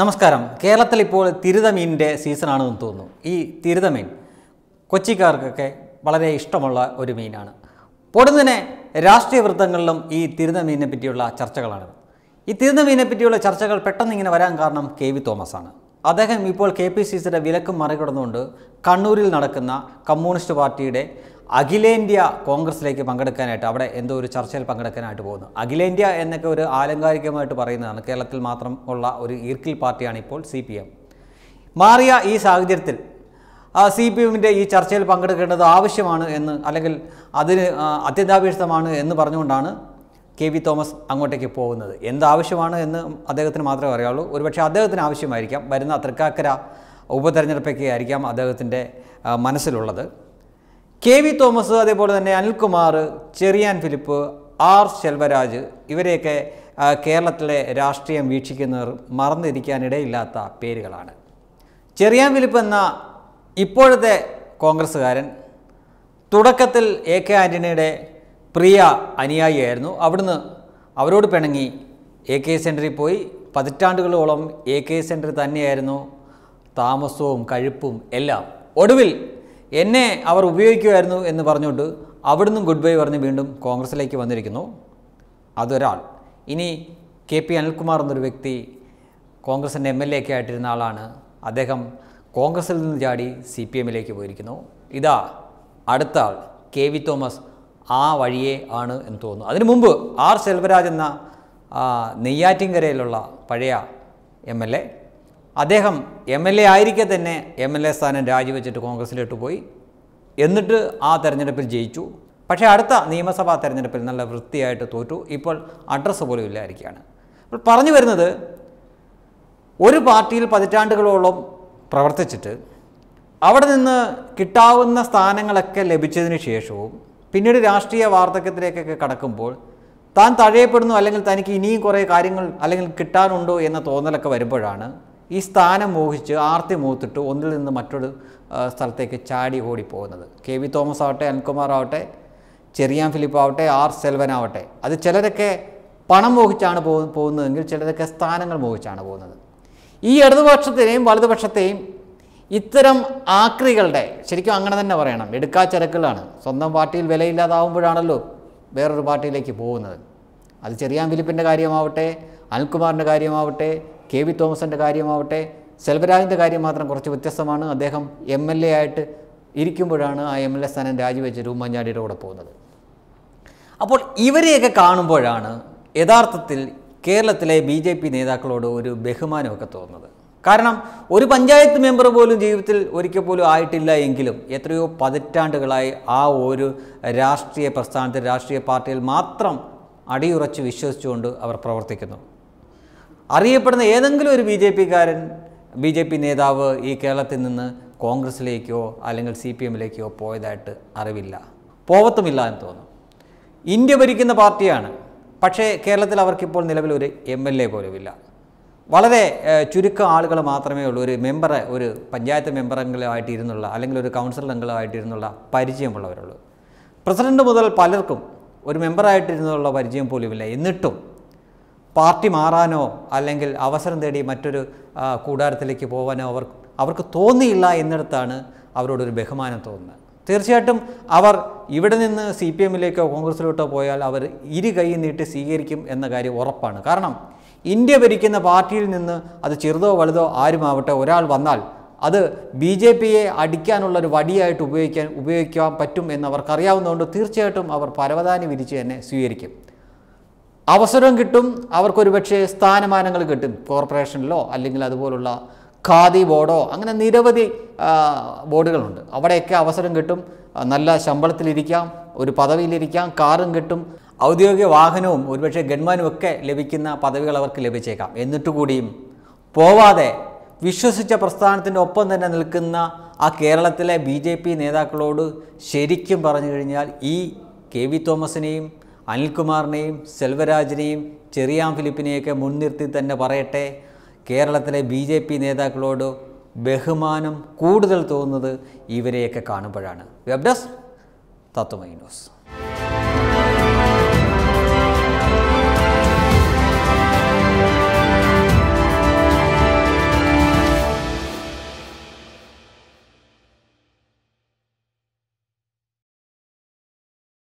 നമസ്കാരം കേരളത്തിൽ ഇപ്പോൾ തിരുതമീനിൻ്റെ സീസണാണെന്ന് തോന്നുന്നു ഈ തിരുതമീൻ കൊച്ചിക്കാർക്കൊക്കെ വളരെ ഇഷ്ടമുള്ള ഒരു മീനാണ് പൊടുന്നിനെ രാഷ്ട്രീയ വൃത്തങ്ങളിലും ഈ തിരുത പറ്റിയുള്ള ചർച്ചകളാണ് ഈ തിരുത പറ്റിയുള്ള ചർച്ചകൾ പെട്ടെന്ന് ഇങ്ങനെ വരാൻ കാരണം കെ വി തോമസാണ് അദ്ദേഹം ഇപ്പോൾ കെ പി സി സിയുടെ വിലക്ക് മറികടന്നുകൊണ്ട് കണ്ണൂരിൽ നടക്കുന്ന കമ്മ്യൂണിസ്റ്റ് പാർട്ടിയുടെ അഖിലേന്ത്യാ കോൺഗ്രസിലേക്ക് പങ്കെടുക്കാനായിട്ട് അവിടെ എന്തോ ഒരു ചർച്ചയിൽ പങ്കെടുക്കാനായിട്ട് പോകുന്നു അഖിലേന്ത്യ എന്നൊക്കെ ഒരു ആലങ്കാരികമായിട്ട് പറയുന്നതാണ് കേരളത്തിൽ മാത്രം ഉള്ള ഒരു ഈർക്കിൽ പാർട്ടിയാണ് ഇപ്പോൾ സി പി എം മാറിയ ഈ സാഹചര്യത്തിൽ സി പി എമ്മിൻ്റെ ഈ ചർച്ചയിൽ പങ്കെടുക്കേണ്ടത് ആവശ്യമാണ് എന്ന് അല്ലെങ്കിൽ അതിന് അത്യന്താപേക്ഷിതമാണ് എന്ന് പറഞ്ഞുകൊണ്ടാണ് കെ വി തോമസ് അങ്ങോട്ടേക്ക് പോകുന്നത് എന്താവശ്യമാണ് എന്ന് അദ്ദേഹത്തിന് മാത്രമേ അറിയാവുള്ളൂ ഒരുപക്ഷെ അദ്ദേഹത്തിന് ആവശ്യമായിരിക്കാം വരുന്ന തൃക്കാക്കര ഉപതെരഞ്ഞെടുപ്പൊക്കെ ആയിരിക്കാം അദ്ദേഹത്തിൻ്റെ മനസ്സിലുള്ളത് കെ വി തോമസ് അതേപോലെ തന്നെ അനിൽകുമാർ ചെറിയാൻ ഫിലിപ്പ് ആർ ശെൽവരാജ് ഇവരെയൊക്കെ കേരളത്തിലെ രാഷ്ട്രീയം വീക്ഷിക്കുന്നവർ മറന്നിരിക്കാനിടയില്ലാത്ത പേരുകളാണ് ചെറിയാൻ ഫിലിപ്പ് എന്ന ഇപ്പോഴത്തെ കോൺഗ്രസ്സുകാരൻ തുടക്കത്തിൽ എ കെ ആൻ്റണിയുടെ പ്രിയ അനുയായിയായിരുന്നു അവിടുന്ന് അവരോട് പിണങ്ങി എ കെ സെൻറ്ററിൽ പോയി പതിറ്റാണ്ടുകളോളം എ കെ സെൻറ്റർ തന്നെയായിരുന്നു താമസവും കഴുപ്പും എല്ലാം ഒടുവിൽ എന്നെ അവർ ഉപയോഗിക്കുമായിരുന്നു എന്ന് പറഞ്ഞുകൊണ്ട് അവിടുന്ന് ഗുഡ് ബൈ പറഞ്ഞ് വീണ്ടും കോൺഗ്രസിലേക്ക് വന്നിരിക്കുന്നു അതൊരാൾ ഇനി കെ പി അനിൽകുമാർ എന്നൊരു വ്യക്തി കോൺഗ്രസിൻ്റെ എം എൽ എ ഒക്കെ ആയിട്ടിരുന്ന ആളാണ് അദ്ദേഹം കോൺഗ്രസിൽ നിന്ന് ചാടി സി പി എമ്മിലേക്ക് പോയിരിക്കുന്നു ഇതാ അടുത്ത ആൾ കെ വി തോമസ് ആ വഴിയെ ആണ് എന്ന് തോന്നുന്നു അതിനു മുമ്പ് ആർ സെൽവരാജ് എന്ന നെയ്യാറ്റിൻകരയിലുള്ള പഴയ എം എൽ എ അദ്ദേഹം എം എൽ എ ആയിരിക്കെ തന്നെ എം എൽ എ സ്ഥാനം രാജിവെച്ചിട്ട് കോൺഗ്രസിലോട്ട് പോയി എന്നിട്ട് ആ തെരഞ്ഞെടുപ്പിൽ ജയിച്ചു പക്ഷേ അടുത്ത നിയമസഭാ തെരഞ്ഞെടുപ്പിൽ നല്ല വൃത്തിയായിട്ട് തോറ്റു ഇപ്പോൾ അഡ്രസ്സ് പോലും ഇല്ലായിരിക്കുകയാണ് അപ്പോൾ പറഞ്ഞു വരുന്നത് ഒരു പാർട്ടിയിൽ പതിറ്റാണ്ടുകളോളം പ്രവർത്തിച്ചിട്ട് അവിടെ നിന്ന് കിട്ടാവുന്ന സ്ഥാനങ്ങളൊക്കെ ലഭിച്ചതിന് ശേഷവും പിന്നീട് രാഷ്ട്രീയ വാർദ്ധക്യത്തിലേക്കൊക്കെ കടക്കുമ്പോൾ താൻ തഴയപ്പെടുന്നു അല്ലെങ്കിൽ തനിക്ക് ഇനിയും കുറേ കാര്യങ്ങൾ അല്ലെങ്കിൽ കിട്ടാനുണ്ടോ എന്ന തോന്നലൊക്കെ വരുമ്പോഴാണ് ഈ സ്ഥാനം മോഹിച്ച് ആർത്തി മൂത്തിട്ട് ഒന്നിൽ നിന്ന് മറ്റൊരു സ്ഥലത്തേക്ക് ചാടി ഓടിപ്പോകുന്നത് കെ വി തോമസ് ആവട്ടെ അനിൽകുമാർ ആവട്ടെ ചെറിയാൻ ഫിലിപ്പ് ആവട്ടെ ആർ സെൽവൻ ആവട്ടെ അത് ചിലരൊക്കെ പണം മോഹിച്ചാണ് പോകുന്നതെങ്കിൽ ചിലരൊക്കെ സ്ഥാനങ്ങൾ മോഹിച്ചാണ് പോകുന്നത് ഈ ഇടതുപക്ഷത്തെയും വലതുപക്ഷത്തെയും ഇത്തരം ആക്രികളുടെ ശരിക്കും അങ്ങനെ തന്നെ പറയണം എടുക്കാച്ചരക്കുകളാണ് സ്വന്തം പാർട്ടിയിൽ വിലയില്ലാതാവുമ്പോഴാണല്ലോ വേറൊരു പാർട്ടിയിലേക്ക് പോകുന്നത് അത് ചെറിയാൻ ഫിലിപ്പിൻ്റെ കാര്യമാവട്ടെ അനിൽകുമാറിൻ്റെ കാര്യമാവട്ടെ കെ വി തോമസിൻ്റെ കാര്യമാവട്ടെ സെൽവരാജിൻ്റെ കാര്യം മാത്രം കുറച്ച് വ്യത്യസ്തമാണ് അദ്ദേഹം എം എൽ എ ആയിട്ട് ഇരിക്കുമ്പോഴാണ് ആ എം എൽ എ സ്ഥാനം രാജിവെച്ച് രൂപമഞ്ഞാടിയുടെ കൂടെ പോകുന്നത് അപ്പോൾ ഇവരെയൊക്കെ കാണുമ്പോഴാണ് യഥാർത്ഥത്തിൽ കേരളത്തിലെ ബി ജെ പി നേതാക്കളോട് ഒരു ബഹുമാനമൊക്കെ തോന്നുന്നത് കാരണം ഒരു പഞ്ചായത്ത് മെമ്പർ പോലും ജീവിതത്തിൽ ഒരിക്കൽ പോലും ആയിട്ടില്ല എങ്കിലും എത്രയോ പതിറ്റാണ്ടുകളായി ആ ഒരു രാഷ്ട്രീയ പ്രസ്ഥാനത്തിൽ രാഷ്ട്രീയ പാർട്ടിയിൽ മാത്രം അടിയുറച്ച് വിശ്വസിച്ചുകൊണ്ട് അവർ പ്രവർത്തിക്കുന്നു അറിയപ്പെടുന്ന ഏതെങ്കിലും ഒരു ബി ജെ പിക്കാരൻ ബി ജെ പി നേതാവ് ഈ കേരളത്തിൽ നിന്ന് കോൺഗ്രസ്സിലേക്കോ അല്ലെങ്കിൽ സി പി എമ്മിലേക്കോ പോയതായിട്ട് അറിവില്ല പോവത്തുമില്ല എന്ന് തോന്നും ഇന്ത്യ ഭരിക്കുന്ന പാർട്ടിയാണ് പക്ഷേ കേരളത്തിൽ അവർക്കിപ്പോൾ നിലവിൽ ഒരു എം എൽ എ പോലുമില്ല വളരെ ചുരുക്കം ആളുകൾ മാത്രമേ ഉള്ളൂ ഒരു മെമ്പറെ ഒരു പഞ്ചായത്ത് മെമ്പറംഗങ്ങളുമായിട്ട് ഇരുന്നുള്ള അല്ലെങ്കിൽ ഒരു കൗൺസിൽ അംഗങ്ങളുമായിട്ട് ഇരുന്നുള്ള പരിചയമുള്ളവരുള്ളൂ പ്രസിഡന്റ് മുതൽ പലർക്കും ഒരു മെമ്പറായിട്ടിരുന്നുള്ള പരിചയം പോലുമില്ല എന്നിട്ടും പാർട്ടി മാറാനോ അല്ലെങ്കിൽ അവസരം തേടി മറ്റൊരു കൂടാരത്തിലേക്ക് പോകാനോ അവർ അവർക്ക് തോന്നിയില്ല എന്നിടത്താണ് അവരോടൊരു ബഹുമാനം തോന്നുന്നത് തീർച്ചയായിട്ടും അവർ ഇവിടെ നിന്ന് സി പി എമ്മിലേക്കോ കോൺഗ്രസിലോട്ടോ പോയാൽ അവർ ഇരു കൈ നീട്ടി സ്വീകരിക്കും എന്ന കാര്യം ഉറപ്പാണ് കാരണം ഇന്ത്യ ഭരിക്കുന്ന പാർട്ടിയിൽ നിന്ന് അത് ചെറുതോ വലുതോ ആരുമാവട്ടെ ഒരാൾ വന്നാൽ അത് ബി ജെ പിയെ അടിക്കാനുള്ളൊരു വടിയായിട്ട് ഉപയോഗിക്കാൻ ഉപയോഗിക്കാൻ പറ്റും എന്നവർക്കറിയാവുന്നതുകൊണ്ട് തീർച്ചയായിട്ടും അവർ പരവതാനി വിരിച്ച് തന്നെ സ്വീകരിക്കും അവസരം കിട്ടും അവർക്കൊരു പക്ഷേ സ്ഥാനമാനങ്ങൾ കിട്ടും കോർപ്പറേഷനിലോ അല്ലെങ്കിൽ അതുപോലുള്ള ഖാദി ബോർഡോ അങ്ങനെ നിരവധി ബോർഡുകളുണ്ട് അവിടെയൊക്കെ അവസരം കിട്ടും നല്ല ശമ്പളത്തിലിരിക്കാം ഒരു പദവിയിലിരിക്കാം കാറും കിട്ടും ഔദ്യോഗിക വാഹനവും ഒരുപക്ഷെ ഗൺമാനും ഒക്കെ ലഭിക്കുന്ന പദവികൾ അവർക്ക് ലഭിച്ചേക്കാം എന്നിട്ട് കൂടിയും പോവാതെ വിശ്വസിച്ച പ്രസ്ഥാനത്തിൻ്റെ ഒപ്പം തന്നെ നിൽക്കുന്ന ആ കേരളത്തിലെ ബി നേതാക്കളോട് ശരിക്കും പറഞ്ഞു കഴിഞ്ഞാൽ ഈ കെ വി തോമസിനെയും അനിൽകുമാറിനെയും സെൽവരാജിനെയും ചെറിയാം ഫിലിപ്പിനെയൊക്കെ മുൻനിർത്തി തന്നെ പറയട്ടെ കേരളത്തിലെ ബി ജെ പി നേതാക്കളോട് ബഹുമാനം കൂടുതൽ തോന്നുന്നത് ഇവരെയൊക്കെ കാണുമ്പോഴാണ് വെബ് ഡെസ്ക് തത്വമൈ ന്യൂസ്